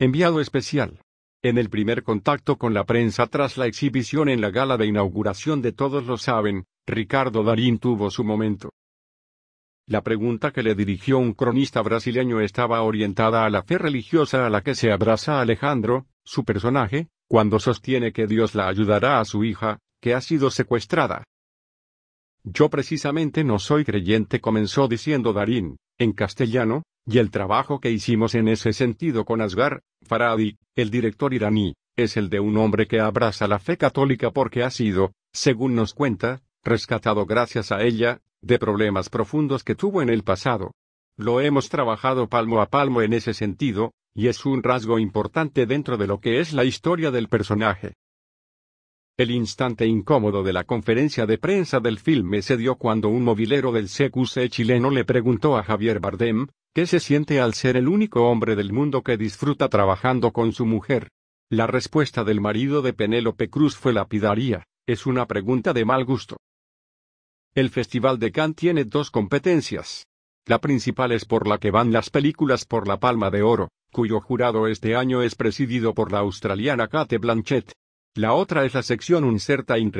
enviado especial, en el primer contacto con la prensa tras la exhibición en la gala de inauguración de Todos lo saben, Ricardo Darín tuvo su momento. La pregunta que le dirigió un cronista brasileño estaba orientada a la fe religiosa a la que se abraza Alejandro, su personaje, cuando sostiene que Dios la ayudará a su hija, que ha sido secuestrada. Yo precisamente no soy creyente comenzó diciendo Darín, en castellano, y el trabajo que hicimos en ese sentido con Asgar, Faradi, el director iraní, es el de un hombre que abraza la fe católica porque ha sido, según nos cuenta, rescatado gracias a ella, de problemas profundos que tuvo en el pasado. Lo hemos trabajado palmo a palmo en ese sentido, y es un rasgo importante dentro de lo que es la historia del personaje. El instante incómodo de la conferencia de prensa del filme se dio cuando un movilero del CQC e chileno le preguntó a Javier Bardem, ¿qué se siente al ser el único hombre del mundo que disfruta trabajando con su mujer? La respuesta del marido de Penélope Cruz fue lapidaria, es una pregunta de mal gusto. El Festival de Cannes tiene dos competencias. La principal es por la que van las películas por la Palma de Oro, cuyo jurado este año es presidido por la australiana Cate Blanchett, la otra es la sección Uncerta in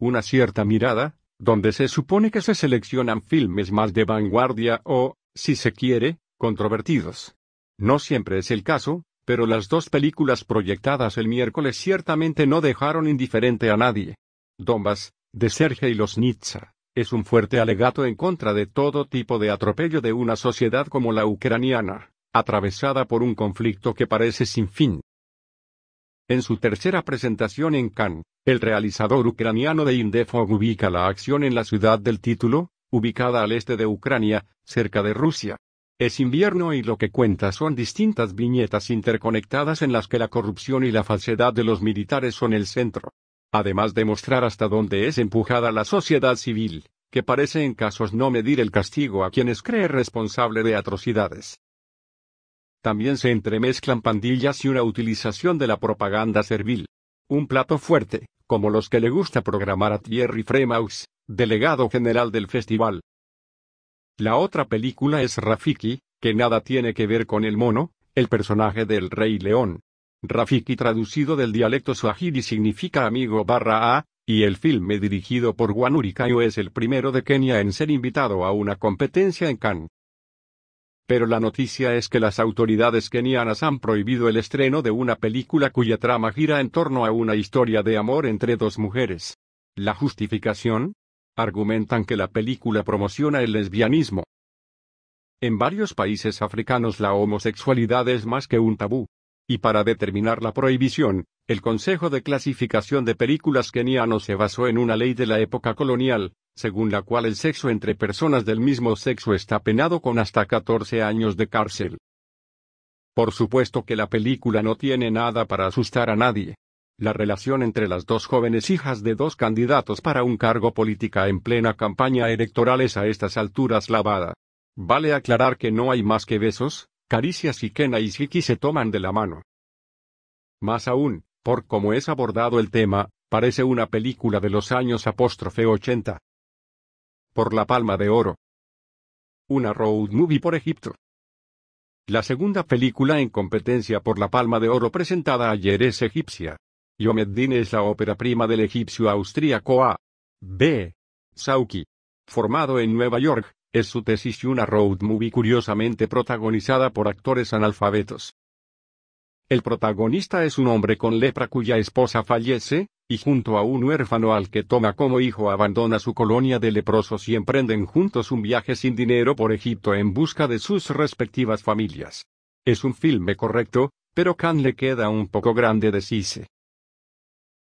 una cierta mirada, donde se supone que se seleccionan filmes más de vanguardia o, si se quiere, controvertidos. No siempre es el caso, pero las dos películas proyectadas el miércoles ciertamente no dejaron indiferente a nadie. Dombas, de Sergei Losnitsa, es un fuerte alegato en contra de todo tipo de atropello de una sociedad como la ucraniana, atravesada por un conflicto que parece sin fin. En su tercera presentación en Cannes, el realizador ucraniano de Indefog ubica la acción en la ciudad del título, ubicada al este de Ucrania, cerca de Rusia. Es invierno y lo que cuenta son distintas viñetas interconectadas en las que la corrupción y la falsedad de los militares son el centro. Además de mostrar hasta dónde es empujada la sociedad civil, que parece en casos no medir el castigo a quienes cree responsable de atrocidades. También se entremezclan pandillas y una utilización de la propaganda servil. Un plato fuerte, como los que le gusta programar a Thierry Fremaus, delegado general del festival. La otra película es Rafiki, que nada tiene que ver con el mono, el personaje del Rey León. Rafiki traducido del dialecto swahili significa amigo barra A, y el filme dirigido por Wanuri Kayo es el primero de Kenia en ser invitado a una competencia en Cannes. Pero la noticia es que las autoridades kenianas han prohibido el estreno de una película cuya trama gira en torno a una historia de amor entre dos mujeres. ¿La justificación? Argumentan que la película promociona el lesbianismo. En varios países africanos la homosexualidad es más que un tabú. Y para determinar la prohibición, el Consejo de Clasificación de Películas Keniano se basó en una ley de la época colonial, según la cual el sexo entre personas del mismo sexo está penado con hasta 14 años de cárcel. Por supuesto que la película no tiene nada para asustar a nadie. La relación entre las dos jóvenes hijas de dos candidatos para un cargo política en plena campaña electoral es a estas alturas lavada. Vale aclarar que no hay más que besos, caricias y Kena y Shiki se toman de la mano. Más aún, por cómo es abordado el tema, parece una película de los años apóstrofe 80 por la Palma de Oro. Una road movie por Egipto. La segunda película en competencia por la Palma de Oro presentada ayer es egipcia. Yomeddin es la ópera prima del egipcio austríaco A. B. Sauki. Formado en Nueva York, es su tesis y una road movie curiosamente protagonizada por actores analfabetos. El protagonista es un hombre con lepra cuya esposa fallece, y junto a un huérfano al que toma como hijo abandona su colonia de leprosos y emprenden juntos un viaje sin dinero por Egipto en busca de sus respectivas familias. Es un filme correcto, pero Khan le queda un poco grande de